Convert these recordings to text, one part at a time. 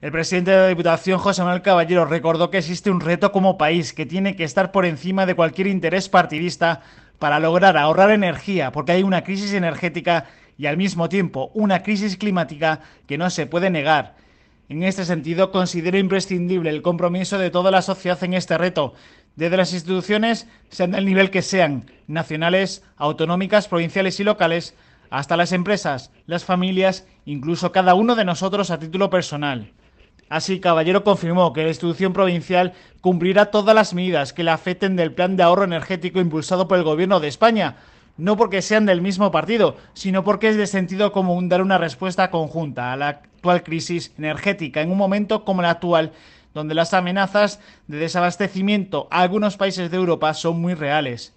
El presidente de la Diputación, José Manuel Caballero, recordó que existe un reto como país que tiene que estar por encima de cualquier interés partidista para lograr ahorrar energía, porque hay una crisis energética y al mismo tiempo una crisis climática que no se puede negar. En este sentido, considero imprescindible el compromiso de toda la sociedad en este reto, desde las instituciones, sean del nivel que sean, nacionales, autonómicas, provinciales y locales, hasta las empresas, las familias, incluso cada uno de nosotros a título personal. Así, Caballero confirmó que la institución provincial cumplirá todas las medidas que le afecten del plan de ahorro energético impulsado por el Gobierno de España, no porque sean del mismo partido, sino porque es de sentido común dar una respuesta conjunta a la actual crisis energética en un momento como el actual, donde las amenazas de desabastecimiento a algunos países de Europa son muy reales.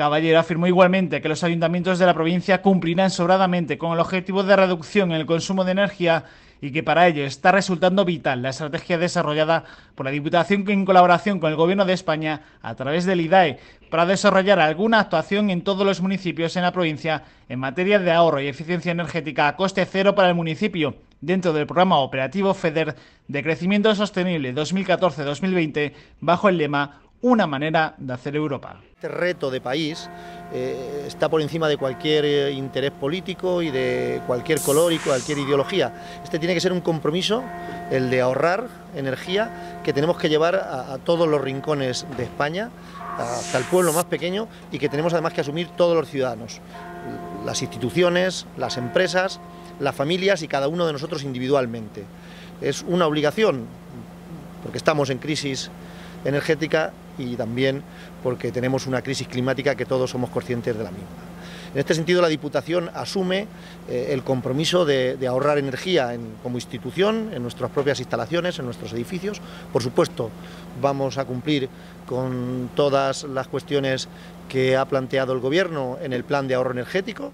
Caballero afirmó igualmente que los ayuntamientos de la provincia cumplirán sobradamente con el objetivo de reducción en el consumo de energía y que para ello está resultando vital la estrategia desarrollada por la Diputación en colaboración con el Gobierno de España a través del IDAE para desarrollar alguna actuación en todos los municipios en la provincia en materia de ahorro y eficiencia energética a coste cero para el municipio dentro del programa operativo FEDER de crecimiento sostenible 2014-2020 bajo el lema una manera de hacer Europa. Este reto de país eh, está por encima de cualquier eh, interés político y de cualquier color y cualquier ideología. Este tiene que ser un compromiso, el de ahorrar energía, que tenemos que llevar a, a todos los rincones de España, hasta el pueblo más pequeño y que tenemos además que asumir todos los ciudadanos, las instituciones, las empresas, las familias y cada uno de nosotros individualmente. Es una obligación, porque estamos en crisis energética y también porque tenemos una crisis climática que todos somos conscientes de la misma. En este sentido, la Diputación asume eh, el compromiso de, ahorrar energía como institución, en nuestras propias instalaciones, en nuestros edificios. Por supuesto, vamos a cumplir con todas las cuestiones que ha planteado el Gobierno en el plan de ahorro energético.